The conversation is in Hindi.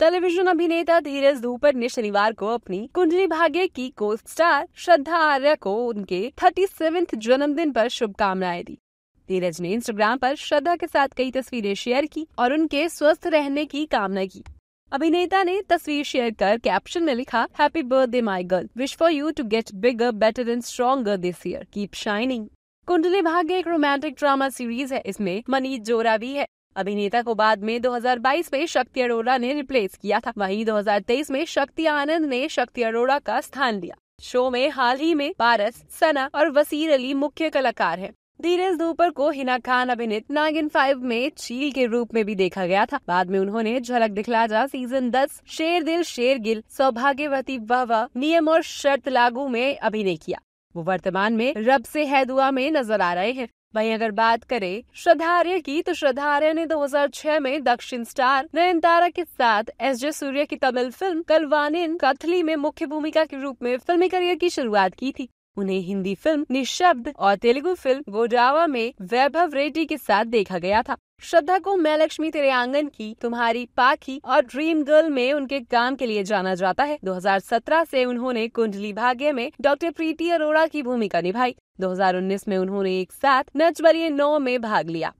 टेलीविजन अभिनेता धीरज धूपर ने शनिवार को अपनी कुंजली भाग्य की को स्टार श्रद्धा आर्य को उनके थर्टी सेवेंथ जन्मदिन पर शुभकामनाएं दी धीरज ने इंस्टाग्राम पर श्रद्धा के साथ कई तस्वीरें शेयर की और उनके स्वस्थ रहने की कामना की अभिनेता ने तस्वीर शेयर कर कैप्शन में लिखा happy birthday my girl wish for you to get bigger better and stronger this year keep shining Kundali Bhagya एक रोमांटिक ड्रामा सीरीज है इसमें मनीष जोरा भी है अभिनेता को बाद में 2022 में शक्ति अरोड़ा ने रिप्लेस किया था वहीं 2023 में शक्ति आनंद ने शक्ति अरोड़ा का स्थान लिया शो में हाल ही में पारस सना और वसीर अली मुख्य कलाकार हैं। धीरज धूपर को हिना खान अभिनीत नागिन फाइव में चील के रूप में भी देखा गया था बाद में उन्होंने झलक दिखला जा सीजन दस शेर दिल शेर गिल सौभाग्यवती वाह नियम और शर्त लागू में अभिनय किया वो वर्तमान में रब से है दुआ में नजर आ रहे हैं वहीं अगर बात करें श्रद्धा आर्य की तो श्रद्धा आर्य ने 2006 में दक्षिण स्टार नयनतारा के साथ एस जे सूर्य की तमिल फिल्म कलवानिन कथली में मुख्य भूमिका के रूप में फिल्मी करियर की शुरुआत की थी उन्हें हिंदी फिल्म निशब्द और तेलुगु फिल्म गोडावा में वैभव रेड्डी के साथ देखा गया था श्रद्धा को मैं लक्ष्मी तेरे आंगन की तुम्हारी पाखी और ड्रीम गर्ल में उनके काम के लिए जाना जाता है 2017 से उन्होंने कुंडली भाग्य में डॉक्टर प्रीति अरोड़ा की भूमिका निभाई 2019 में उन्होंने एक साथ नच नौ में भाग लिया